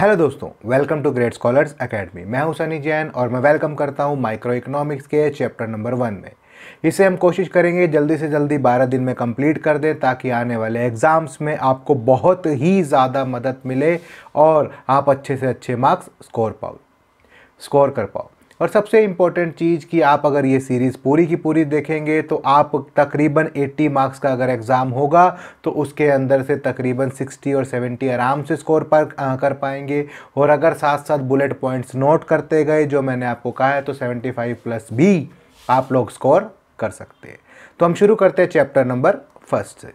hello दोस्तों welcome to great scholars academy मैं हूं सनी जैन और मैं वेलकम करता हूं माइक्रो इकोनॉमिक्स के चैप्टर नंबर वन में इसे हम कोशिश करेंगे जल्दी से जल्दी 12 दिन में कंप्लीट कर दें ताकि आने वाले एग्ज़ाम्स में आपको बहुत ही ज़्यादा मदद मिले और आप अच्छे से अच्छे मार्क्स स्कोर पाओ स्कोर कर पाओ और सबसे इम्पॉर्टेंट चीज़ कि आप अगर ये सीरीज़ पूरी की पूरी देखेंगे तो आप तकरीबन 80 मार्क्स का अगर एग्ज़ाम होगा तो उसके अंदर से तकरीबन 60 और 70 आराम से स्कोर पर कर पाएंगे और अगर साथ साथ बुलेट पॉइंट्स नोट करते गए जो मैंने आपको कहा है तो 75 प्लस भी आप लोग स्कोर कर सकते हैं तो हम शुरू करते हैं चैप्टर नंबर फर्स्ट से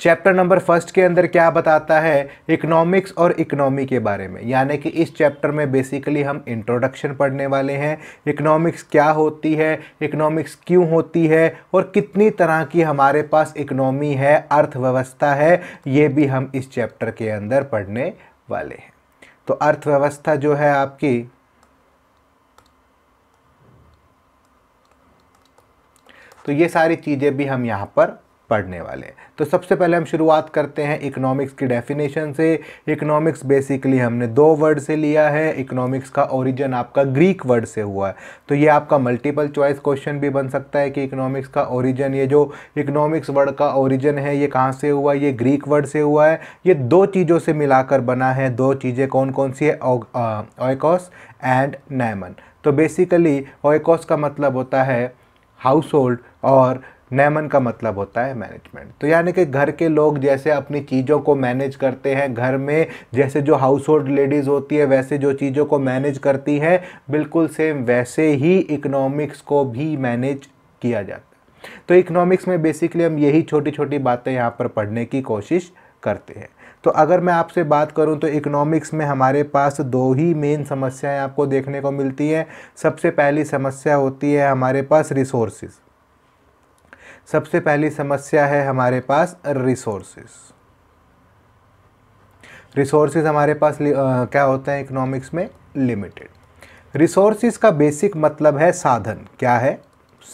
चैप्टर नंबर फर्स्ट के अंदर क्या बताता है इकोनॉमिक्स और इकोनॉमी के बारे में यानी कि इस चैप्टर में बेसिकली हम इंट्रोडक्शन पढ़ने वाले हैं इकोनॉमिक्स क्या होती है इकोनॉमिक्स क्यों होती है और कितनी तरह की हमारे पास इकोनॉमी है अर्थव्यवस्था है ये भी हम इस चैप्टर के अंदर पढ़ने वाले हैं तो अर्थव्यवस्था जो है आपकी तो ये सारी चीज़ें भी हम यहाँ पर पढ़ने वाले हैं तो सबसे पहले हम शुरुआत करते हैं इकोनॉमिक्स की डेफिनेशन से इकोनॉमिक्स बेसिकली हमने दो वर्ड से लिया है इकोनॉमिक्स का ओरिजिन आपका ग्रीक वर्ड से हुआ है तो ये आपका मल्टीपल चॉइस क्वेश्चन भी बन सकता है कि इकोनॉमिक्स का ओरिजन ये जो इकोनॉमिक्स वर्ड का ओरिजन है ये कहाँ से हुआ ये ग्रीक वर्ड से हुआ है ये दो चीज़ों से मिलाकर बना है दो चीज़ें कौन कौन सी है ऑयकॉस एंड नैमन तो बेसिकली ओइकॉस का मतलब होता है हाउस होल्ड और नैमन का मतलब होता है मैनेजमेंट तो यानी कि घर के लोग जैसे अपनी चीज़ों को मैनेज करते हैं घर में जैसे जो हाउस होल्ड लेडीज़ होती है वैसे जो चीज़ों को मैनेज करती है बिल्कुल सेम वैसे ही इकोनॉमिक्स को भी मैनेज किया जाता है तो इकोनॉमिक्स में बेसिकली हम यही छोटी छोटी बातें यहाँ पर पढ़ने की कोशिश करते हैं तो अगर मैं आपसे बात करूं तो इकोनॉमिक्स में हमारे पास दो ही मेन समस्याएं आपको देखने को मिलती हैं सबसे पहली समस्या होती है हमारे पास रिसोर्सेज सबसे पहली समस्या है हमारे पास रिसोर्सेस रिसोर्सेज हमारे पास आ, क्या होते हैं इकोनॉमिक्स में लिमिटेड रिसोर्सेज का बेसिक मतलब है साधन क्या है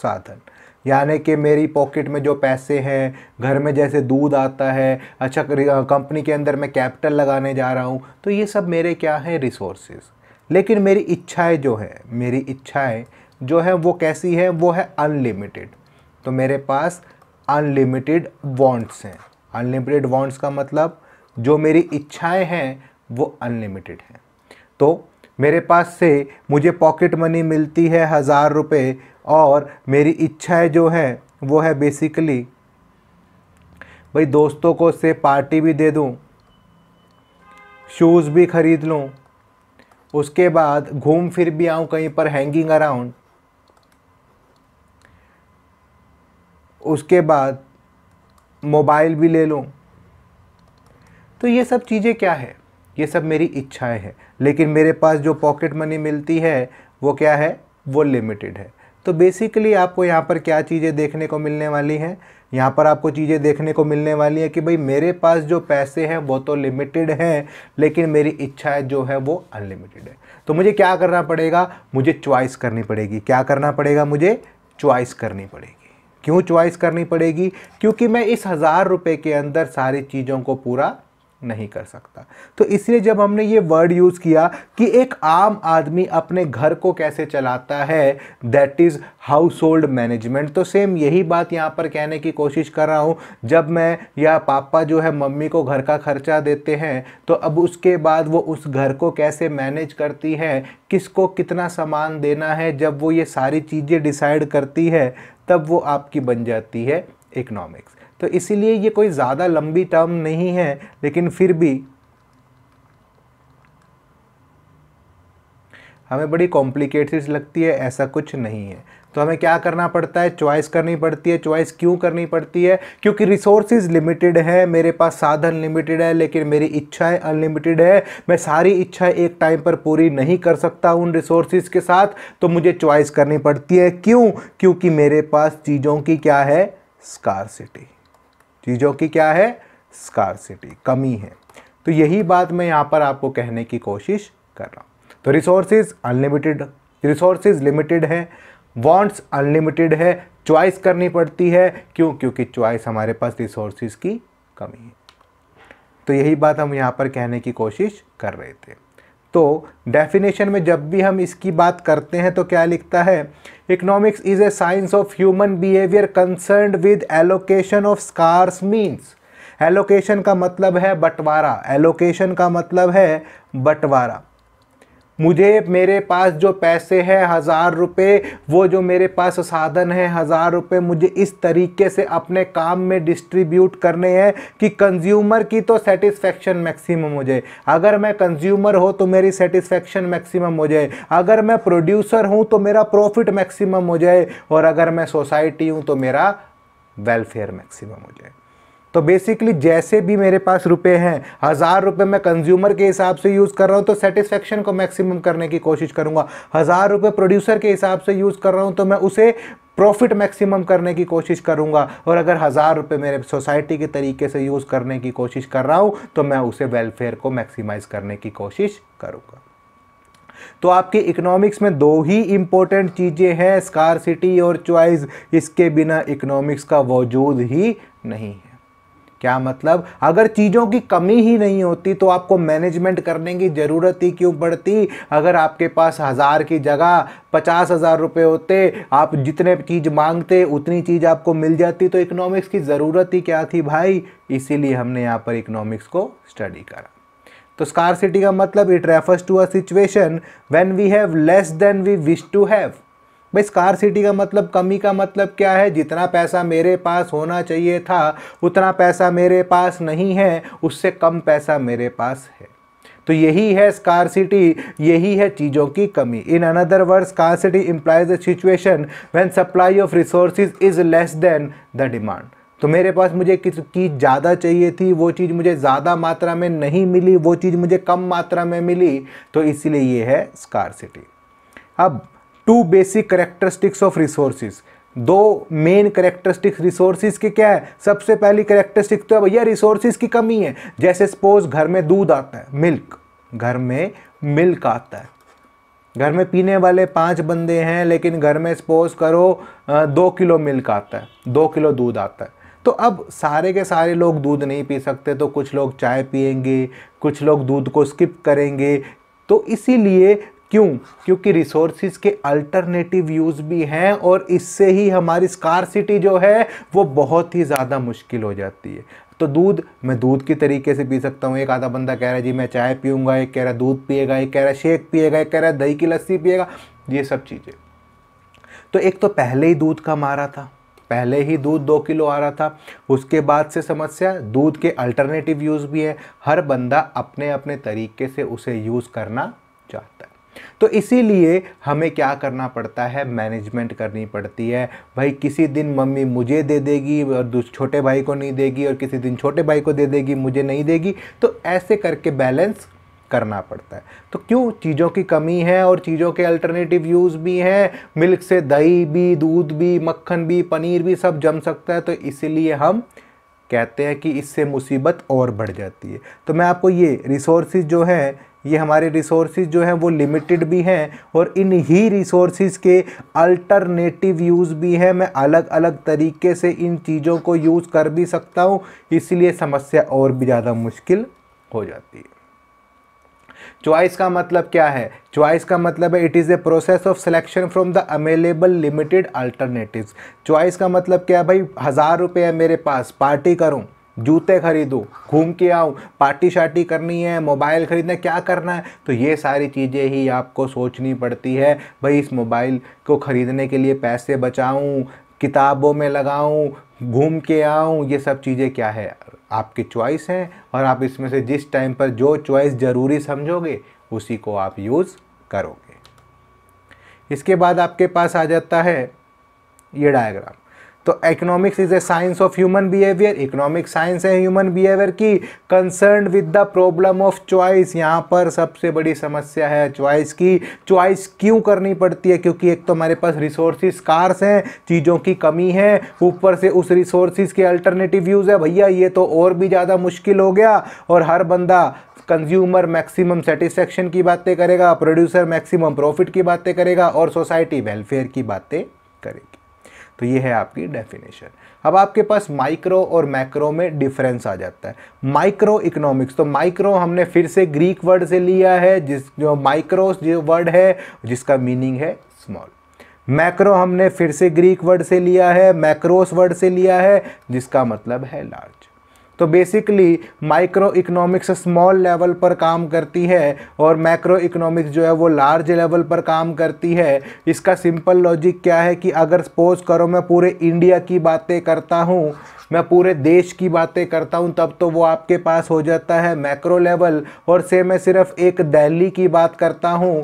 साधन यानी कि मेरी पॉकेट में जो पैसे हैं घर में जैसे दूध आता है अच्छा कंपनी के अंदर मैं कैपिटल लगाने जा रहा हूँ तो ये सब मेरे क्या हैं रिसोर्सेज लेकिन मेरी इच्छाएं जो है मेरी इच्छाएं जो है वो कैसी है वो है अनलिमिटेड तो मेरे पास अनलिमिटेड वॉन्ट्स हैं अनलिमिटेड वॉन्ट्स का मतलब जो मेरी इच्छाएं हैं वो अनलिमिटेड हैं तो मेरे पास से मुझे पॉकेट मनी मिलती है हज़ार रुपये और मेरी इच्छाएं जो हैं वो है बेसिकली भाई दोस्तों को से पार्टी भी दे दूँ शूज़ भी ख़रीद लूँ उसके बाद घूम फिर भी आऊँ कहीं पर हैंगिंग अराउंड उसके बाद मोबाइल भी ले लो तो ये सब चीज़ें क्या है ये सब मेरी इच्छाएं हैं लेकिन मेरे पास जो पॉकेट मनी मिलती है वो क्या है वो लिमिटेड है तो बेसिकली आपको यहाँ पर क्या चीज़ें देखने को मिलने वाली हैं यहाँ पर आपको चीज़ें देखने को मिलने वाली हैं कि भाई मेरे पास जो पैसे हैं वो तो लिमिटेड हैं लेकिन मेरी इच्छाएं जो है वो अनलिमिटेड है तो मुझे क्या करना पड़ेगा मुझे च्वाइस करनी पड़ेगी क्या करना पड़ेगा मुझे च्वाइस करनी पड़ेगी क्यों च्वाइस करनी पड़ेगी क्योंकि मैं इस हज़ार रुपये के अंदर सारी चीज़ों को पूरा नहीं कर सकता तो इसलिए जब हमने ये वर्ड यूज़ किया कि एक आम आदमी अपने घर को कैसे चलाता है that is household management तो सेम यही बात यहाँ पर कहने की कोशिश कर रहा हूँ जब मैं या पापा जो है मम्मी को घर का खर्चा देते हैं तो अब उसके बाद वो उस घर को कैसे मैनेज करती है किसको कितना सामान देना है जब वो ये सारी चीज़ें डिसाइड करती है तब वो आपकी बन जाती है इकोनॉमिक्स तो इसीलिए ये कोई ज़्यादा लंबी टर्म नहीं है लेकिन फिर भी हमें बड़ी कॉम्प्लिकेटेड लगती है ऐसा कुछ नहीं है तो हमें क्या करना पड़ता है चॉइस करनी पड़ती है चॉइस क्यों करनी पड़ती है क्योंकि रिसोर्सेज लिमिटेड है मेरे पास साधन लिमिटेड है लेकिन मेरी इच्छाएं अनलिमिटेड है मैं सारी इच्छाएं एक टाइम पर पूरी नहीं कर सकता उन रिसोर्सेज के साथ तो मुझे चॉइस करनी पड़ती है क्यों क्योंकि मेरे पास चीज़ों की क्या है स्कार चीज़ों की क्या है स्कार कमी है तो यही बात मैं यहाँ पर आपको कहने की कोशिश कर रहा हूँ तो रिसोर्सेज अनलिमिटेड रिसोर्सेज लिमिटेड हैं वॉन्ट्स अनलिमिटेड है चॉइस करनी पड़ती है क्यों क्योंकि चॉइस हमारे पास रिसोर्सिस की कमी है तो यही बात हम यहाँ पर कहने की कोशिश कर रहे थे तो डेफिनेशन में जब भी हम इसकी बात करते हैं तो क्या लिखता है economics is a science of human behaviour concern with allocation of scarce means allocation का मतलब है बंटवारा एलोकेशन का मतलब है बंटवारा मुझे मेरे पास जो पैसे हैं हज़ार रुपये वो जो मेरे पास साधन है हज़ार रुपये मुझे इस तरीके से अपने काम में डिस्ट्रीब्यूट करने हैं कि कंज्यूमर की तो सेटिस्फेक्शन मैक्सिमम हो जाए अगर मैं कंज्यूमर हो तो मेरी सेटिस्फेक्शन मैक्सिमम हो जाए अगर मैं प्रोड्यूसर हूँ तो मेरा प्रॉफिट मैक्सिमम हो जाए और अगर मैं सोसाइटी हूँ तो मेरा वेलफेयर मैक्सिमम हो जाए तो बेसिकली जैसे भी मेरे पास रुपए हैं हज़ार रुपये मैं कंज्यूमर के हिसाब से यूज़ कर रहा हूँ तो सेटिस्फेक्शन को मैक्सिमम करने की कोशिश करूँगा हज़ार रुपये प्रोड्यूसर के हिसाब से यूज़ कर रहा हूँ तो मैं उसे प्रॉफिट मैक्सिमम करने की कोशिश करूँगा और अगर हज़ार रुपये मेरे सोसाइटी के तरीके से यूज़ करने की कोशिश कर रहा हूँ तो मैं उसे वेलफेयर को मैक्सिमाइज़ करने की कोशिश करूँगा तो आपके इकोनॉमिक्स में दो ही इम्पोर्टेंट चीज़ें हैं सिटी और चॉइस इसके बिना इकोनॉमिक्स का वजूद ही नहीं है क्या मतलब अगर चीज़ों की कमी ही नहीं होती तो आपको मैनेजमेंट करने की ज़रूरत ही क्यों पड़ती अगर आपके पास हज़ार की जगह पचास हज़ार रुपये होते आप जितने चीज़ मांगते उतनी चीज़ आपको मिल जाती तो इकोनॉमिक्स की ज़रूरत ही क्या थी भाई इसीलिए हमने यहाँ पर इकोनॉमिक्स को स्टडी करा तो स्कार सिटी का मतलब it refers to a situation when we have less than we wish to have भाई स्कार सिटी का मतलब कमी का मतलब क्या है जितना पैसा मेरे पास होना चाहिए था उतना पैसा मेरे पास नहीं है उससे कम पैसा मेरे पास है तो यही है स्कार सिटी यही है चीज़ों की कमी in another word city implies a situation when supply of resource is less than the demand तो मेरे पास मुझे किस चीज़ ज़्यादा चाहिए थी वो चीज़ मुझे ज़्यादा मात्रा में नहीं मिली वो चीज़ मुझे कम मात्रा में मिली तो इसीलिए ये है स्कार सिटी अब two basic characteristics of resources दो मेन करेक्टरिस्टिक्स रिसोर्सिस की क्या है सबसे पहली करेक्टरिस्टिक तो है भैया रिसोर्सिस की कमी है जैसे सपोज घर में दूध आता है मिल्क घर में मिल्क आता है घर में पीने वाले पांच बंदे हैं लेकिन घर में सपोज करो दो किलो मिल्क आता है दो किलो दूध आता है तो अब सारे के सारे लोग दूध नहीं पी सकते तो कुछ लोग चाय पियेंगे कुछ लोग दूध को स्किप करेंगे तो इसीलिए क्यों क्योंकि रिसोर्सिस के अल्टरनेटिव यूज़ भी हैं और इससे ही हमारी स्कारसिटी जो है वो बहुत ही ज़्यादा मुश्किल हो जाती है तो दूध मैं दूध के तरीके से पी सकता हूँ एक आधा बंदा कह रहा है जी मैं चाय पीऊँगा एक कह रहा दूध पिएगा एक कह रहा शेक पिएगा एक कह रहा है दही की लस्सी पिएगा ये सब चीज़ें तो एक तो पहले ही दूध कम आ रहा था पहले ही दूध दो किलो आ रहा था उसके बाद से समस्या दूध के अल्टरनेटिव यूज़ भी है हर बंदा अपने अपने तरीके से उसे यूज़ करना चाहता है तो इसीलिए हमें क्या करना पड़ता है मैनेजमेंट करनी पड़ती है भाई किसी दिन मम्मी मुझे दे देगी और छोटे भाई को नहीं देगी और किसी दिन छोटे भाई को दे देगी मुझे नहीं देगी तो ऐसे करके बैलेंस करना पड़ता है तो क्यों चीज़ों की कमी है और चीज़ों के अल्टरनेटिव यूज़ भी हैं मिल्क से दही भी दूध भी मक्खन भी पनीर भी सब जम सकता है तो इसीलिए हम कहते हैं कि इससे मुसीबत और बढ़ जाती है तो मैं आपको ये रिसोर्सेज जो हैं ये हमारे रिसोर्सेज जो हैं वो लिमिटेड भी हैं और इन ही रिसोर्सेज के अल्टरनेटिव यूज़ भी हैं मैं अलग अलग तरीके से इन चीज़ों को यूज़ कर भी सकता हूँ इसलिए समस्या और भी ज़्यादा मुश्किल हो जाती है चॉइस का मतलब क्या है चॉइस का मतलब है it is a process of selection from the available limited alternatives choice का मतलब क्या है भाई हज़ार रुपये है मेरे पास पार्टी करूं जूते खरीदूँ घूम के आऊँ पार्टी शार्टी करनी है मोबाइल खरीदना क्या करना है तो ये सारी चीज़ें ही आपको सोचनी पड़ती है भाई इस मोबाइल को ख़रीदने के लिए पैसे बचाऊँ किताबों में लगाऊँ घूम के आऊँ ये सब चीज़ें क्या है आपकी चॉइस हैं और आप इसमें से जिस टाइम पर जो चॉइस ज़रूरी समझोगे उसी को आप यूज़ करोगे इसके बाद आपके पास आ जाता है ये डायग्राम तो economics is a science of human behaviour economic science है ह्यूमन बिहेवियर की concern with the problem of choice यहाँ पर सबसे बड़ी समस्या है चॉइस की चॉइस क्यों करनी पड़ती है क्योंकि एक तो हमारे पास रिसोर्सिस कार्स हैं चीज़ों की कमी है ऊपर से उस रिसोर्सिस के अल्टरनेटिव यूज़ है भैया ये तो और भी ज़्यादा मुश्किल हो गया और हर बंदा कंज्यूमर मैक्सिमम सेटिस्फेक्शन की बातें करेगा प्रोड्यूसर मैक्सिमम प्रॉफिट की बातें करेगा और सोसाइटी वेलफेयर की बातें करेगी तो ये है आपकी डेफिनेशन अब आपके पास माइक्रो और मैक्रो में डिफरेंस आ जाता है माइक्रो इकोनॉमिक्स तो माइक्रो हमने फिर से ग्रीक वर्ड से लिया है जिस जो माइक्रोस जो वर्ड है जिसका मीनिंग है स्मॉल मैक्रो हमने फिर से ग्रीक वर्ड से लिया है मैक्रोस वर्ड से लिया है जिसका मतलब है लार्ज तो basically micro economics small level पर काम करती है और मैक्रो इकोनॉमिक्स जो है वो लार्ज लेवल पर काम करती है इसका सिंपल लॉजिक क्या है कि अगर सपोज करो मैं पूरे इंडिया की बातें करता हूँ मैं पूरे देश की बातें करता हूँ तब तो वो आपके पास हो जाता है मैक्रो लेवल और से मैं सिर्फ एक दिल्ली की बात करता हूँ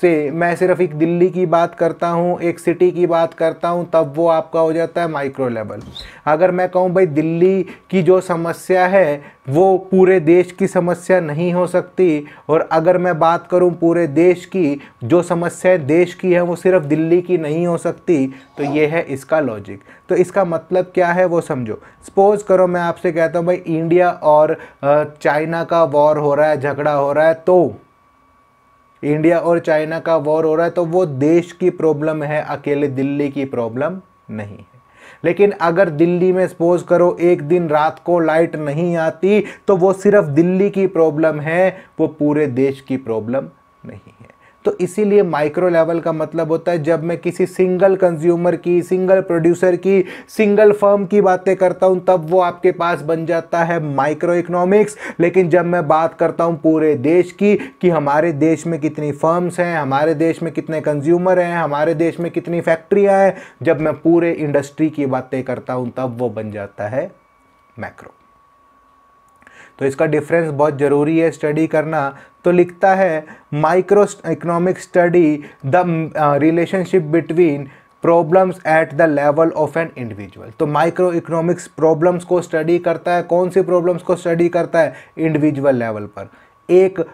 से मैं सिर्फ एक दिल्ली की बात करता हूँ एक सिटी की बात करता हूँ तब वो आपका हो जाता है माइक्रो लेवल अगर मैं कहूँ भाई दिल्ली की जो समस्या है वो पूरे देश की समस्या नहीं हो सकती और अगर मैं बात करूँ पूरे देश की जो समस्या देश की है वो सिर्फ दिल्ली की नहीं हो सकती तो ये है इसका लॉजिक तो इसका मतलब क्या है वो समझो सपोज़ करो मैं आपसे कहता हूँ भाई इंडिया और चाइना का वॉर हो रहा है झगड़ा हो रहा है तो इंडिया और चाइना का वॉर हो रहा है तो वो देश की प्रॉब्लम है अकेले दिल्ली की प्रॉब्लम नहीं है लेकिन अगर दिल्ली में सपोज करो एक दिन रात को लाइट नहीं आती तो वो सिर्फ दिल्ली की प्रॉब्लम है वो पूरे देश की प्रॉब्लम नहीं है तो इसीलिए माइक्रो लेवल का मतलब होता है जब मैं किसी सिंगल कंज्यूमर की सिंगल प्रोड्यूसर की सिंगल फर्म की बातें करता हूँ तब वो आपके पास बन जाता है माइक्रो इकोनॉमिक्स लेकिन जब मैं बात करता हूँ पूरे देश की कि हमारे देश में कितनी फर्म्स हैं हमारे देश में कितने कंज्यूमर हैं हमारे देश में कितनी फैक्ट्रियाँ हैं जब मैं पूरे इंडस्ट्री की बातें करता हूँ तब वो बन जाता है मैक्रो तो इसका डिफरेंस बहुत ज़रूरी है स्टडी करना तो लिखता है micro economic study the relationship between problems at the level of an individual तो माइक्रो इकोनॉमिक्स प्रॉब्लम्स को स्टडी करता है कौन सी प्रॉब्लम्स को स्टडी करता है इंडिविजुअल लेवल पर एक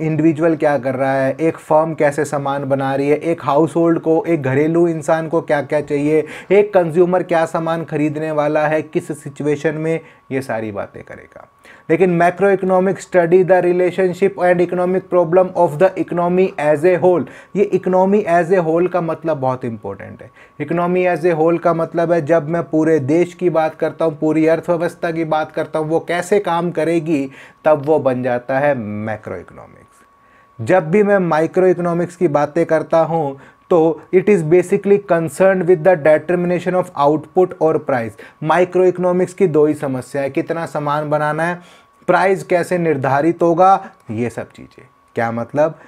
इंडिविजुअल uh, क्या कर रहा है एक फर्म कैसे सामान बना रही है एक हाउस होल्ड को एक घरेलू इंसान को क्या क्या चाहिए एक कंज्यूमर क्या सामान खरीदने वाला है किस सिचुएशन में ये सारी बातें करेगा लेकिन macro economic study the relationship and economic problem of the economy as a whole ये इकोनॉमी एज ए होल का मतलब बहुत इंपॉर्टेंट है इकोनॉमी एज ए होल का मतलब है जब मैं पूरे देश की बात करता हूँ पूरी अर्थव्यवस्था की बात करता हूँ वो कैसे काम करेगी तब वो बन जाता है मैक्रो इकोनॉमिक्स जब भी मैं माइक्रो इकोनॉमिक्स की बातें करता हूँ तो it is basically concern with the determination of output और प्राइस माइक्रो इकोनॉमिक्स की दो ही समस्या है कितना सामान बनाना है प्राइस कैसे निर्धारित होगा ये सब चीज़ें क्या मतलब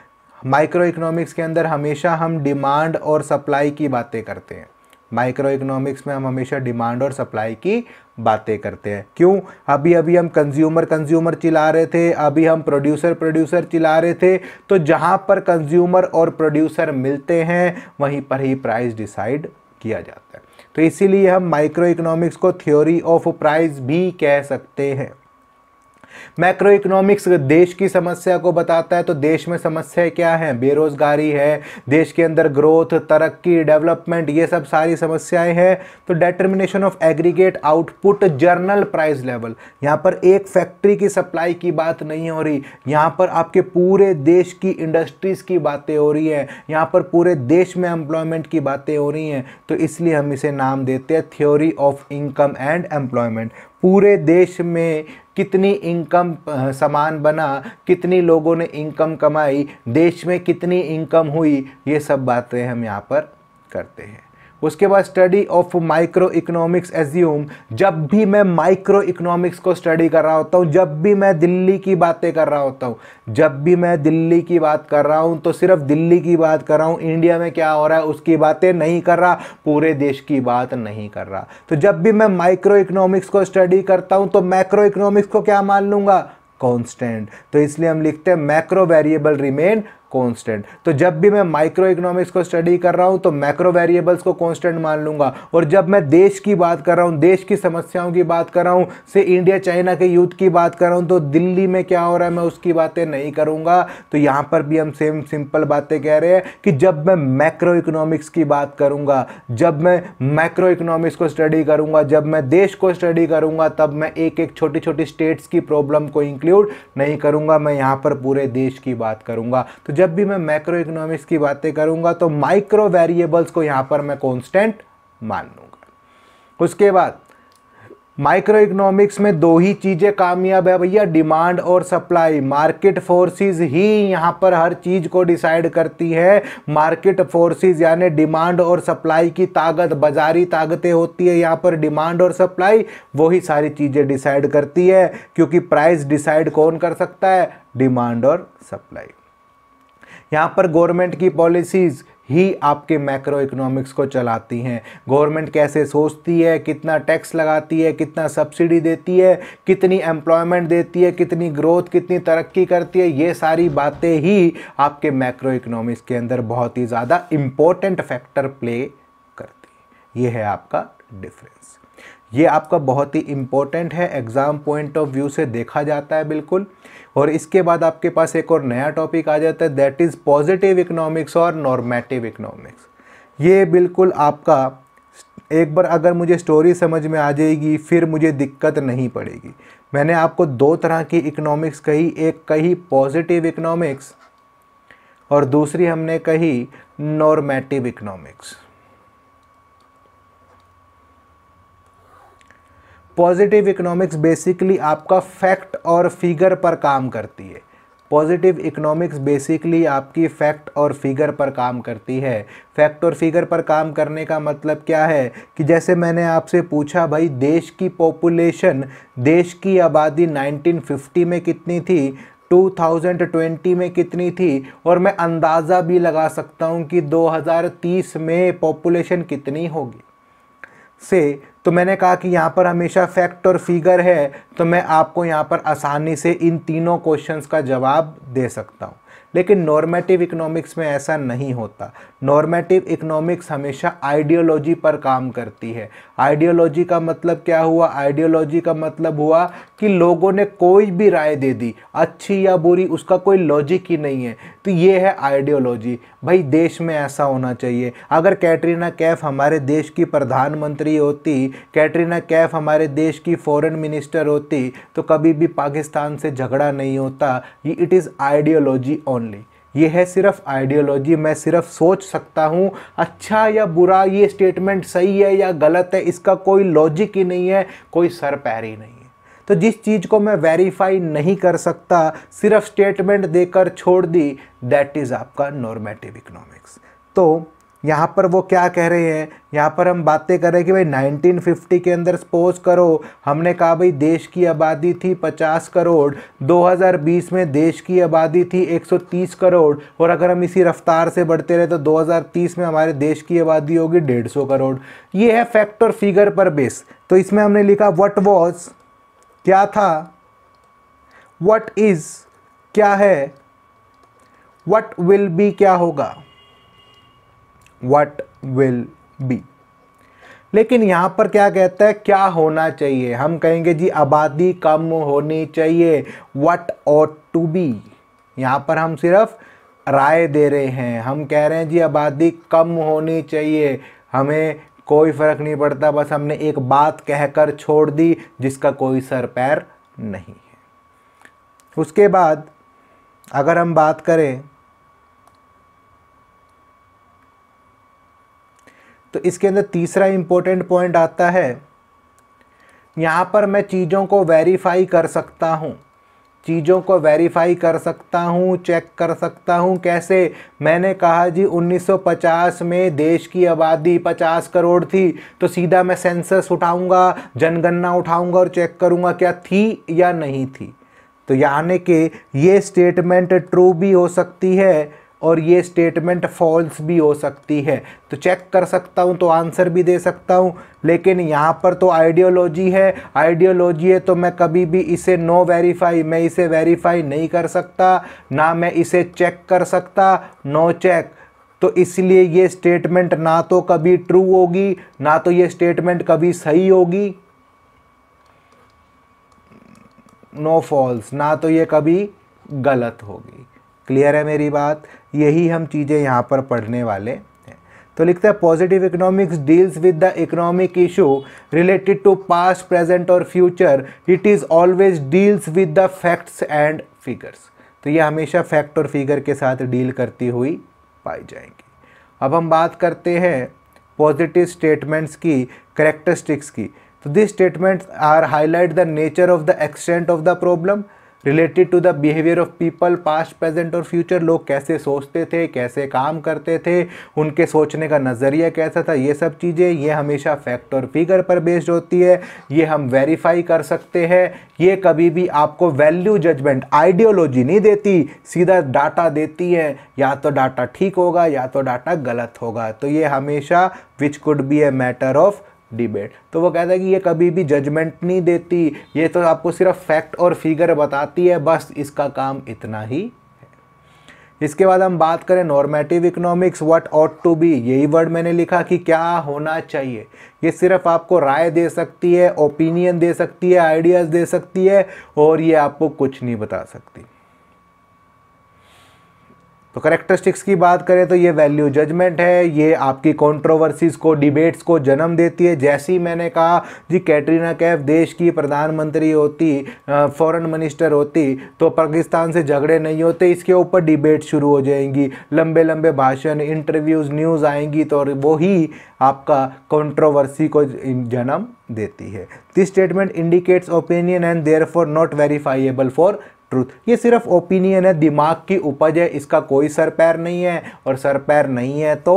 माइक्रो इकोनॉमिक्स के अंदर हमेशा हम डिमांड और सप्लाई की बातें करते हैं माइक्रो इकोनॉमिक्स में हम हमेशा डिमांड और सप्लाई की बातें करते हैं क्यों अभी अभी हम कंज्यूमर कंज्यूमर चिल्ला रहे थे अभी हम प्रोड्यूसर प्रोड्यूसर चिल्ला रहे थे तो जहाँ पर कंज्यूमर और प्रोड्यूसर मिलते हैं वहीं पर ही प्राइस डिसाइड किया जाता है तो इसीलिए हम माइक्रो इकोनॉमिक्स को थ्योरी ऑफ प्राइस भी कह सकते हैं मैक्रो इकोनॉमिक्स देश की समस्या को बताता है तो देश में समस्याएं क्या हैं बेरोजगारी है देश के अंदर ग्रोथ तरक्की डेवलपमेंट ये सब सारी समस्याएं हैं तो determination of aggregate output general price level यहाँ पर एक फैक्ट्री की सप्लाई की बात नहीं हो रही यहाँ पर आपके पूरे देश की इंडस्ट्रीज़ की बातें हो रही है यहाँ पर पूरे देश में एम्प्लॉयमेंट की बातें हो रही हैं तो इसलिए हम इसे नाम देते हैं theory of income and employment पूरे देश में कितनी इनकम सामान बना कितनी लोगों ने इनकम कमाई देश में कितनी इनकम हुई ये सब बातें हम यहाँ पर करते हैं उसके बाद study of micro economics assume जब भी मैं माइक्रो इकोनॉमिक्स को स्टडी कर रहा होता हूँ जब भी मैं दिल्ली की बातें कर रहा होता हूँ जब भी मैं दिल्ली की बात कर रहा हूँ तो सिर्फ दिल्ली की बात कर रहा हूँ इंडिया में क्या हो रहा है उसकी बातें नहीं कर रहा पूरे देश की बात नहीं कर रहा तो जब भी मैं माइक्रो इकोनॉमिक्स को स्टडी करता हूँ तो मैक्रो इकोनॉमिक्स को क्या मान लूँगा कॉन्स्टेंट तो इसलिए हम लिखते हैं मैक्रो वेरिएबल रिमेन कॉन्स्टेंट तो जब भी मैं माइक्रो इकोनॉमिक्स को स्टडी कर रहा हूँ तो मैक्रो वेरिएबल्स को कॉन्स्टेंट मान लूंगा और जब मैं देश की बात कर रहा हूँ देश की समस्याओं की बात कर रहा हूँ से इंडिया चाइना के युद्ध की बात कर रहा हूँ तो दिल्ली में क्या हो रहा है मैं उसकी बातें नहीं करूँगा तो यहाँ पर भी हम सेम सिंपल बातें कह रहे हैं कि जब मैं मैक्रो इकोनॉमिक्स की बात करूँगा जब मैं मैक्रो इकोनॉमिक्स को स्टडी करूँगा जब मैं देश को स्टडी करूँगा तब मैं एक एक छोटी छोटी स्टेट्स की प्रॉब्लम को इंक्लूड नहीं करूँगा मैं यहाँ पर पूरे देश की बात करूँगा तो जब भी मैं मैक्रो इकोनॉमिक्स की बातें करूंगा तो माइक्रो वेरिएबल्स को यहां पर मैं कॉन्स्टेंट मान लूंगा उसके बाद माइक्रो इकोनॉमिक्स में दो ही चीज़ें कामयाब है भैया डिमांड और सप्लाई मार्केट फोर्सेस ही यहाँ पर हर चीज़ को डिसाइड करती है मार्केट फोर्सेस यानी डिमांड और सप्लाई की ताकत बाजारी ताकतें होती है यहाँ पर डिमांड और सप्लाई वही सारी चीज़ें डिसाइड करती है क्योंकि प्राइस डिसाइड कौन कर सकता है डिमांड और सप्लाई यहाँ पर गवर्नमेंट की पॉलिसीज़ ही आपके मैक्रो इकोनॉमिक्स को चलाती हैं गवर्नमेंट कैसे सोचती है कितना टैक्स लगाती है कितना सब्सिडी देती है कितनी एम्प्लॉयमेंट देती है कितनी ग्रोथ कितनी तरक्की करती है ये सारी बातें ही आपके मैक्रो इकोनॉमिक्स के अंदर बहुत ही ज़्यादा इम्पोर्टेंट फैक्टर प्ले करती है ये है आपका डिफरेंस ये आपका बहुत ही इम्पोर्टेंट है एग्ज़ाम पॉइंट ऑफ व्यू से देखा जाता है बिल्कुल और इसके बाद आपके पास एक और नया टॉपिक आ जाता है दैट इज़ पॉजिटिव इकोनॉमिक्स और नॉर्मेटिव इकोनॉमिक्स ये बिल्कुल आपका एक बार अगर मुझे स्टोरी समझ में आ जाएगी फिर मुझे दिक्कत नहीं पड़ेगी मैंने आपको दो तरह की इकोनॉमिक्स कही एक कही पॉजिटिव इकोनॉमिक्स और दूसरी हमने कही normative economics positive economics basically आपका फैक्ट और फिगर पर काम करती है पॉजिटिव इकोनॉमिक्स बेसिकली आपकी फैक्ट और फिगर पर काम करती है फैक्ट और फिगर पर काम करने का मतलब क्या है कि जैसे मैंने आपसे पूछा भाई देश की पॉपुलेशन देश की आबादी 1950 में कितनी थी 2020 में कितनी थी और मैं अंदाज़ा भी लगा सकता हूँ कि 2030 में पॉपुलेशन कितनी होगी से तो मैंने कहा कि यहाँ पर हमेशा फैक्ट और फिगर है तो मैं आपको यहाँ पर आसानी से इन तीनों क्वेश्चंस का जवाब दे सकता हूँ लेकिन नॉर्मेटिव इकोनॉमिक्स में ऐसा नहीं होता नॉर्मेटिव इकोनॉमिक्स हमेशा आइडियोलॉजी पर काम करती है आइडियोलॉजी का मतलब क्या हुआ आइडियोलॉजी का मतलब हुआ कि लोगों ने कोई भी राय दे दी अच्छी या बुरी उसका कोई लॉजिक ही नहीं है तो ये है आइडियोलॉजी भाई देश में ऐसा होना चाहिए अगर कैटरीना कैफ हमारे देश की प्रधानमंत्री होती कैटरीना कैफ हमारे देश की फॉरेन मिनिस्टर होती तो कभी भी पाकिस्तान से झगड़ा नहीं होता इट इज़ आइडियोलॉजी ओनली ये है सिर्फ आइडियोलॉजी मैं सिर्फ सोच सकता हूँ अच्छा या बुरा ये स्टेटमेंट सही है या गलत है इसका कोई लॉजिक ही नहीं है कोई सर पैर ही नहीं है तो जिस चीज़ को मैं वेरीफाई नहीं कर सकता सिर्फ स्टेटमेंट देकर छोड़ दी दैट इज़ आपका नॉर्मेटिव इकोनॉमिक्स तो यहाँ पर वो क्या कह रहे हैं यहाँ पर हम बातें कर रहे हैं कि भाई 1950 के अंदर स्पोज करो हमने कहा भाई देश की आबादी थी 50 करोड़ 2020 में देश की आबादी थी 130 करोड़ और अगर हम इसी रफ्तार से बढ़ते रहे तो 2030 में हमारे देश की आबादी होगी 150 करोड़ ये है फैक्ट और फिगर पर बेस तो इसमें हमने लिखा वट वॉज क्या था वट इज़ क्या है वट विल बी क्या होगा वट विल बी लेकिन यहाँ पर क्या कहता है क्या होना चाहिए हम कहेंगे जी आबादी कम होनी चाहिए वट और टू बी यहाँ पर हम सिर्फ राय दे रहे हैं हम कह रहे हैं जी आबादी कम होनी चाहिए हमें कोई फ़र्क नहीं पड़ता बस हमने एक बात कहकर छोड़ दी जिसका कोई सर पैर नहीं है उसके बाद अगर हम बात करें तो इसके अंदर तीसरा इम्पोर्टेंट पॉइंट आता है यहाँ पर मैं चीज़ों को वेरीफाई कर सकता हूँ चीज़ों को वेरीफाई कर सकता हूँ चेक कर सकता हूँ कैसे मैंने कहा जी 1950 में देश की आबादी 50 करोड़ थी तो सीधा मैं सेंसस उठाऊँगा जनगणना उठाऊँगा और चेक करूँगा क्या थी या नहीं थी तो यानी कि ये स्टेटमेंट ट्रू भी हो सकती है और ये स्टेटमेंट फॉल्स भी हो सकती है तो चेक कर सकता हूँ तो आंसर भी दे सकता हूँ लेकिन यहाँ पर तो आइडियोलॉजी है आइडियोलॉजी है तो मैं कभी भी इसे नो वेरीफाई मैं इसे वेरीफाई नहीं कर सकता ना मैं इसे चेक कर सकता नो चेक तो इसलिए ये स्टेटमेंट ना तो कभी ट्रू होगी ना तो ये स्टेटमेंट कभी सही होगी नो no फॉल्स ना तो ये कभी गलत होगी क्लियर है मेरी बात यही हम चीज़ें यहाँ पर पढ़ने वाले हैं तो लिखता है positive economics deals with the economic issue related to past present और future it is always deals with the facts and figures तो ये हमेशा फैक्ट और फिगर के साथ डील करती हुई पाई जाएंगी अब हम बात करते हैं पॉजिटिव स्टेटमेंट्स की करेक्टरिस्टिक्स की तो this statements are highlight the nature of the extent of the problem related to the behaviour of people past present और फ्यूचर लोग कैसे सोचते थे कैसे काम करते थे उनके सोचने का नज़रिया कैसा था ये सब चीज़ें ये हमेशा फैक्ट और फिगर पर बेस्ड होती है ये हम वेरीफाई कर सकते हैं ये कभी भी आपको वैल्यू जजमेंट आइडियोलॉजी नहीं देती सीधा डाटा देती है या तो डाटा ठीक होगा या तो डाटा गलत होगा तो ये हमेशा which could be a matter of debate तो वो कहता है कि ये कभी भी जजमेंट नहीं देती ये तो आपको सिर्फ फैक्ट और फिगर बताती है बस इसका काम इतना ही इसके बाद हम बात करें normative economics what ought to be यही वर्ड मैंने लिखा कि क्या होना चाहिए ये सिर्फ आपको राय दे सकती है ओपिनियन दे सकती है आइडियाज़ दे सकती है और ये आपको कुछ नहीं बता सकती तो करेक्टरिस्टिक्स की बात करें तो ये वैल्यू जजमेंट है ये आपकी कंट्रोवर्सीज को डिबेट्स को जन्म देती है जैसी मैंने कहा जी कैटरीना कैफ देश की प्रधानमंत्री होती फॉरेन मिनिस्टर होती तो पाकिस्तान से झगड़े नहीं होते इसके ऊपर डिबेट शुरू हो जाएंगी लंबे लंबे भाषण इंटरव्यूज़ न्यूज़ आएंगी तो वो ही आपका कॉन्ट्रोवर्सी को जन्म देती है this statement indicates opinion and therefore not verifiable for truth ये सिर्फ ओपिनियन है दिमाग की उपज है इसका कोई सर पैर नहीं है और सर पैर नहीं है तो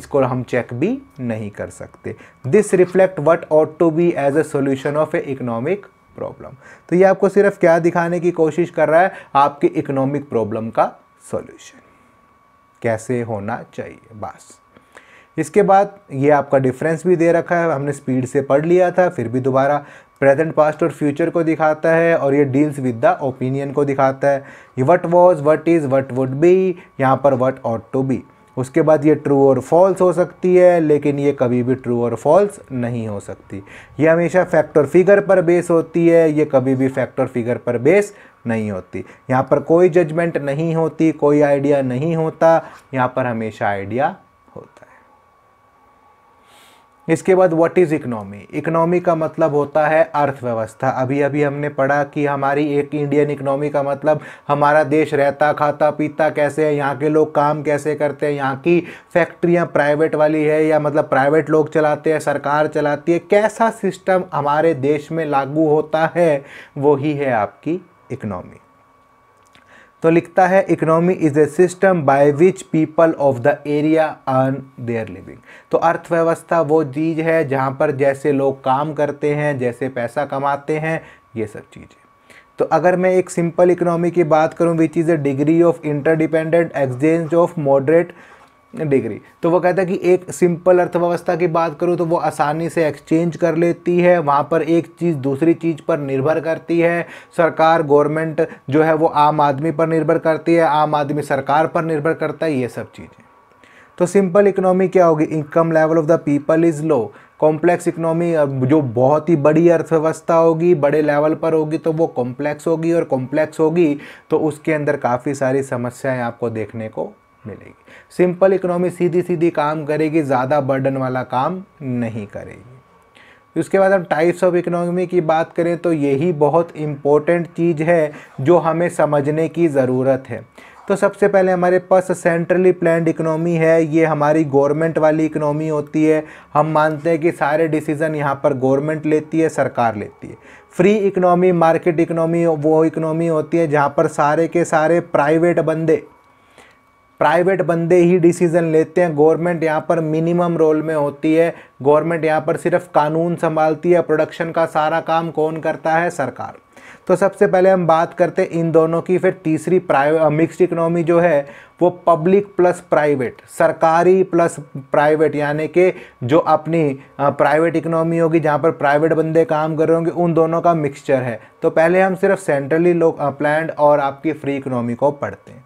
इसको हम चेक भी नहीं कर सकते this reflect what ought to be as a solution of a economic problem तो ये आपको सिर्फ क्या दिखाने की कोशिश कर रहा है आपके इकोनॉमिक प्रॉब्लम का सॉल्यूशन कैसे होना चाहिए बस इसके बाद ये आपका डिफरेंस भी दे रखा है हमने स्पीड से पढ़ लिया था फिर भी दोबारा प्रेजेंट पास्ट और फ्यूचर को दिखाता है और ये डील्स विद द ओपिनियन को दिखाता है what was what is what would be यहाँ पर वट ऑट टू बी उसके बाद ये ट्रू और फॉल्स हो सकती है लेकिन ये कभी भी ट्रू और फॉल्स नहीं हो सकती ये हमेशा फैक्ट और फिगर पर बेस होती है ये कभी भी फैक्ट और फिगर पर बेस नहीं होती यहाँ पर कोई जजमेंट नहीं होती कोई आइडिया नहीं होता यहाँ पर हमेशा आइडिया इसके बाद व्हाट इज़ इकनॉमी इकनॉमी का मतलब होता है अर्थव्यवस्था अभी अभी हमने पढ़ा कि हमारी एक इंडियन इकनॉमी का मतलब हमारा देश रहता खाता पीता कैसे है यहाँ के लोग काम कैसे करते हैं यहाँ की फैक्ट्रियाँ प्राइवेट वाली है या मतलब प्राइवेट लोग चलाते हैं सरकार चलाती है कैसा सिस्टम हमारे देश में लागू होता है वही है आपकी इकनॉमी तो लिखता है economy is a system by which people of the area earn their living तो अर्थव्यवस्था वो चीज़ है जहाँ पर जैसे लोग काम करते हैं जैसे पैसा कमाते हैं ये सब चीज़ें तो अगर मैं एक सिंपल इकोनॉमी की बात करूँ which is a degree of interdependent exchange of moderate degree तो वो कहता है कि एक सिंपल अर्थव्यवस्था की बात करूँ तो वो आसानी से एक्सचेंज कर लेती है वहाँ पर एक चीज़ दूसरी चीज़ पर निर्भर करती है सरकार गवर्नमेंट जो है वो आम आदमी पर निर्भर करती है आम आदमी सरकार पर निर्भर करता है ये सब चीज़ें तो सिंपल इकोनॉमी क्या होगी income level of the people is low complex economy जो बहुत ही बड़ी अर्थव्यवस्था होगी बड़े लेवल पर होगी तो वो कॉम्प्लेक्स होगी और कॉम्प्लेक्स होगी तो उसके अंदर काफ़ी सारी समस्याएं आपको देखने को मिलेगी सिंपल इकोनॉमी सीधी सीधी काम करेगी ज़्यादा बर्डन वाला काम नहीं करेगी उसके बाद हम टाइप्स ऑफ इकोनॉमी की बात करें तो यही बहुत इम्पोर्टेंट चीज़ है जो हमें समझने की ज़रूरत है तो सबसे पहले हमारे पास सेंट्रली प्लान्ड इकोनॉमी है ये हमारी गवर्नमेंट वाली इकोनॉमी होती है हम मानते हैं कि सारे डिसीज़न यहाँ पर गवर्नमेंट लेती है सरकार लेती है फ्री इकोनॉमी मार्केट इकोनॉमी वो इकोनॉमी होती है जहाँ पर सारे के सारे प्राइवेट बंदे प्राइवेट बंदे ही डिसीज़न लेते हैं गवर्नमेंट यहाँ पर मिनिमम रोल में होती है गवर्नमेंट यहाँ पर सिर्फ कानून संभालती है प्रोडक्शन का सारा काम कौन करता है सरकार तो सबसे पहले हम बात करते हैं इन दोनों की फिर तीसरी प्राइवेट मिक्स्ड इकोनॉमी जो है वो पब्लिक प्लस प्राइवेट सरकारी प्लस प्राइवेट यानी कि जो अपनी प्राइवेट इकोनॉमी होगी जहाँ पर प्राइवेट बंदे काम कर रहे होंगे उन दोनों का मिक्सचर है तो पहले हम सिर्फ सेंट्रली लोग प्लान और आपकी फ्री इकोनॉमी को पढ़ते हैं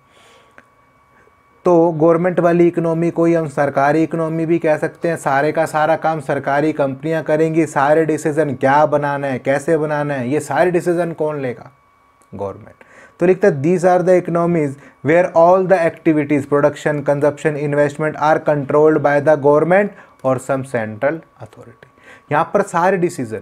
तो गवर्नमेंट वाली इकनॉमी को ही हम सरकारी इकनॉमी भी कह सकते हैं सारे का सारा काम सरकारी कंपनियां करेंगी सारे डिसीज़न क्या बनाना है कैसे बनाना है ये सारे डिसीज़न कौन लेगा गवर्नमेंट तो लिखता है these are the economies where all the activities production consumption investment are controlled by the government और सम सेंट्रल अथॉरिटी यहाँ पर सारे डिसीज़न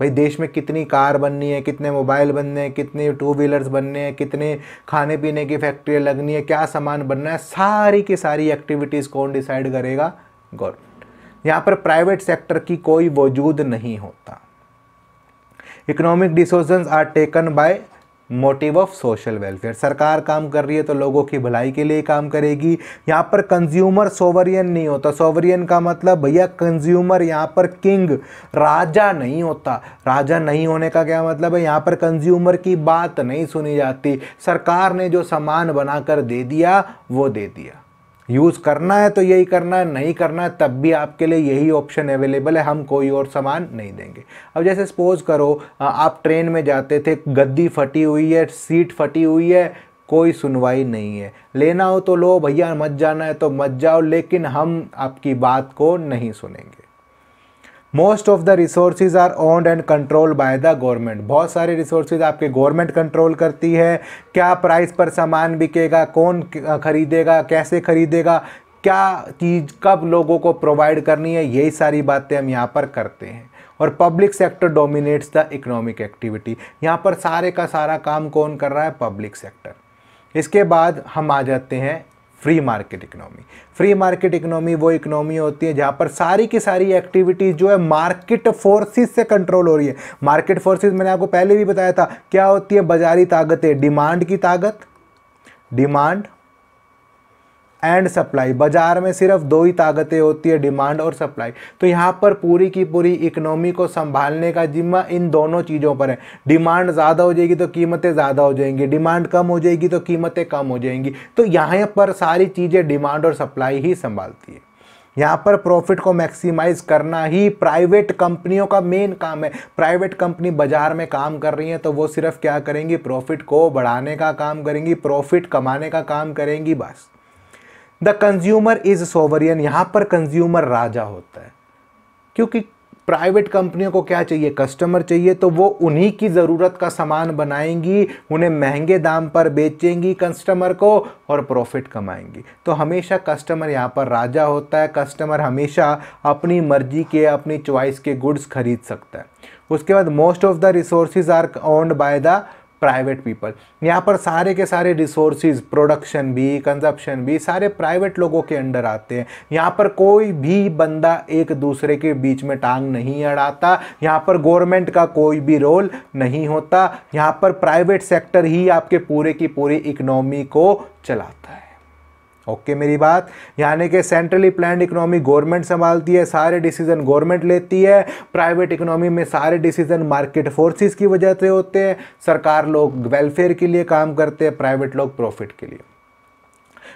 भाई देश में कितनी कार बननी है कितने मोबाइल बनने हैं कितने टू व्हीलर्स बनने हैं कितने खाने पीने की फैक्ट्रियाँ लगनी है क्या सामान बनना है सारी की सारी एक्टिविटीज़ कौन डिसाइड करेगा गवर्नमेंट यहाँ पर प्राइवेट सेक्टर की कोई वजूद नहीं होता economic decision are taken by motive of social welfare सरकार काम कर रही है तो लोगों की भलाई के लिए काम करेगी यहाँ पर कंज्यूमर सोवरियन नहीं होता सोवरियन का मतलब भैया कंज्यूमर यहाँ पर किंग राजा नहीं होता राजा नहीं होने का क्या मतलब है यहाँ पर कंज्यूमर की बात नहीं सुनी जाती सरकार ने जो सामान बनाकर दे दिया वो दे दिया यूज़ करना है तो यही करना है नहीं करना है तब भी आपके लिए यही ऑप्शन अवेलेबल है हम कोई और सामान नहीं देंगे अब जैसे सपोज करो आप ट्रेन में जाते थे गद्दी फटी हुई है सीट फटी हुई है कोई सुनवाई नहीं है लेना हो तो लो भैया मत जाना है तो मत जाओ लेकिन हम आपकी बात को नहीं सुनेंगे most of the resources are owned and control by the government बहुत सारे रिसोर्सेज आपके गवर्नमेंट कंट्रोल करती है क्या प्राइस पर सामान बिकेगा कौन खरीदेगा कैसे खरीदेगा क्या चीज़ कब लोगों को प्रोवाइड करनी है यही सारी बातें हम यहाँ पर करते हैं और public sector dominates the economic activity यहाँ पर सारे का सारा काम कौन कर रहा है पब्लिक सेक्टर इसके बाद हम आ जाते हैं free market economy free market economy वो इकोनॉमी होती है जहाँ पर सारी की सारी एक्टिविटीज़ जो है मार्केट फोर्सेस से कंट्रोल हो रही है मार्केट फोर्सेस मैंने आपको पहले भी बताया था क्या होती है बाजारी ताकतें डिमांड की ताकत डिमांड एंड सप्लाई बाज़ार में सिर्फ दो ही ताकतें होती है डिमांड और सप्लाई तो यहाँ पर पूरी की पूरी इकनॉमी को संभालने का जिम्मा इन दोनों चीज़ों पर है डिमांड ज़्यादा हो जाएगी तो कीमतें ज़्यादा हो जाएंगी डिमांड कम हो जाएगी तो कीमतें कम हो जाएंगी तो यहाँ पर सारी चीज़ें डिमांड और सप्लाई ही संभालती है यहाँ पर प्रॉफिट को मैक्सिमाइज करना ही प्राइवेट कंपनियों का मेन काम है प्राइवेट कंपनी बाजार में काम कर रही है तो वो सिर्फ क्या करेंगी प्रॉफिट को बढ़ाने का काम करेंगी प्रॉफिट कमाने का काम करेंगी बस द कंज्यूमर इज सोवरियन यहाँ पर कंज्यूमर राजा होता है क्योंकि प्राइवेट कंपनियों को क्या चाहिए कस्टमर चाहिए तो वो उन्हीं की ज़रूरत का सामान बनाएंगी उन्हें महंगे दाम पर बेचेंगी कस्टमर को और प्रॉफिट कमाएंगी तो हमेशा कस्टमर यहाँ पर राजा होता है कस्टमर हमेशा अपनी मर्जी के अपनी चॉइस के गुड्स खरीद सकता है उसके बाद most of the resources are owned by the private people यहाँ पर सारे के सारे रिसोर्सेज प्रोडक्शन भी कंजप्शन भी सारे प्राइवेट लोगों के अंडर आते हैं यहाँ पर कोई भी बंदा एक दूसरे के बीच में टांग नहीं अड़ाता यहाँ पर गवर्नमेंट का कोई भी रोल नहीं होता यहाँ पर प्राइवेट सेक्टर ही आपके पूरे की पूरी इकनॉमी को चलाता है ओके मेरी बात यानी कि सेंट्रली प्लान इकोनॉमी गवर्नमेंट संभालती है सारे डिसीजन गवर्नमेंट लेती है प्राइवेट इकोनॉमी में सारे डिसीजन मार्केट फोर्सेस की वजह से होते हैं सरकार लोग वेलफेयर के लिए काम करते हैं प्राइवेट लोग प्रॉफिट के लिए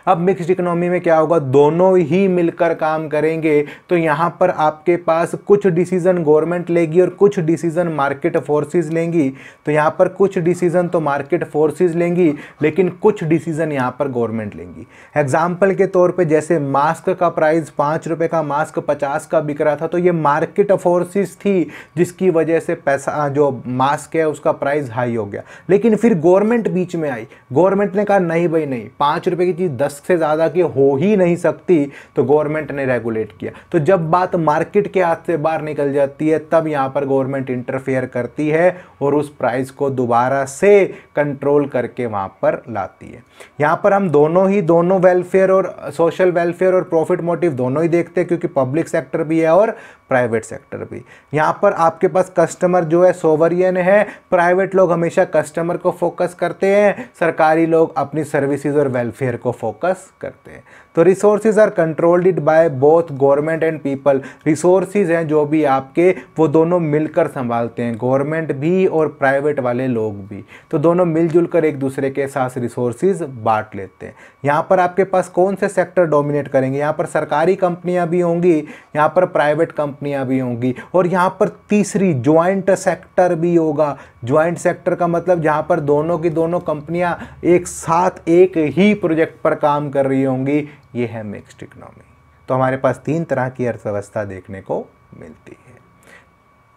अब मिक्स्ड इकोनॉमी में क्या होगा दोनों ही मिलकर काम करेंगे तो यहाँ पर आपके पास कुछ डिसीजन गवर्नमेंट लेगी और कुछ डिसीजन मार्केट फोर्सेस लेंगी तो यहाँ पर कुछ डिसीजन तो मार्केट फोर्सेस लेंगी लेकिन कुछ डिसीजन यहाँ पर गवर्नमेंट लेंगी एग्जाम्पल के तौर पर जैसे मास्क का प्राइस पाँच रुपये का मास्क पचास का बिक रहा था तो ये मार्केट फोर्सेज थी जिसकी वजह से पैसा जो मास्क है उसका प्राइस हाई हो गया लेकिन फिर गवर्नमेंट बीच में आई गवर्नमेंट ने कहा नहीं भाई नहीं पाँच रुपये की चीज़ दस दस से ज़्यादा की हो ही नहीं सकती तो गवर्नमेंट ने रेगुलेट किया तो जब बात मार्केट के हाथ से बाहर निकल जाती है तब यहाँ पर गवर्नमेंट इंटरफेयर करती है और उस प्राइस को दोबारा से कंट्रोल करके वहाँ पर लाती है यहाँ पर हम दोनों ही दोनों वेलफेयर और सोशल वेलफेयर और प्रॉफिट मोटिव दोनों ही देखते हैं क्योंकि पब्लिक सेक्टर भी है और प्राइवेट सेक्टर भी यहाँ पर आपके पास कस्टमर जो है सोवरियन है प्राइवेट लोग हमेशा कस्टमर को फोकस करते हैं सरकारी लोग अपनी सर्विसेज और वेलफेयर को फोकस फोकस करते हैं तो resources are controlled by both government and people resources हैं जो भी आपके वो दोनों मिलकर संभालते हैं गवर्नमेंट भी और प्राइवेट वाले लोग भी तो दोनों मिलजुल कर एक दूसरे के साथ रिसोर्सेज बांट लेते हैं यहाँ पर आपके पास कौन से सेक्टर डोमिनेट करेंगे यहाँ पर सरकारी कंपनियाँ भी होंगी यहाँ पर प्राइवेट कंपनियाँ भी होंगी और यहाँ पर तीसरी ज्वाइंट सेक्टर भी होगा ज्वाइंट सेक्टर का मतलब जहाँ पर दोनों की दोनों कंपनियाँ एक साथ एक ही प्रोजेक्ट पर काम काम कर रही होंगी ये है मिक्स्ड इकोनॉमी तो हमारे पास तीन तरह की अर्थव्यवस्था देखने को मिलती है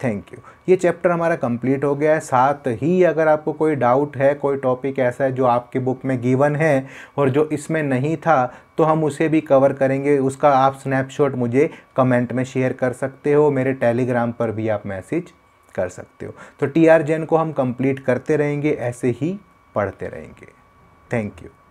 थैंक यू ये चैप्टर हमारा कंप्लीट हो गया है साथ ही अगर आपको कोई डाउट है कोई टॉपिक ऐसा है जो आपके बुक में गिवन है और जो इसमें नहीं था तो हम उसे भी कवर करेंगे उसका आप स्नैपशॉट मुझे कमेंट में शेयर कर सकते हो मेरे टेलीग्राम पर भी आप मैसेज कर सकते हो तो टी आर जेन को हम कंप्लीट करते रहेंगे ऐसे ही पढ़ते रहेंगे थैंक यू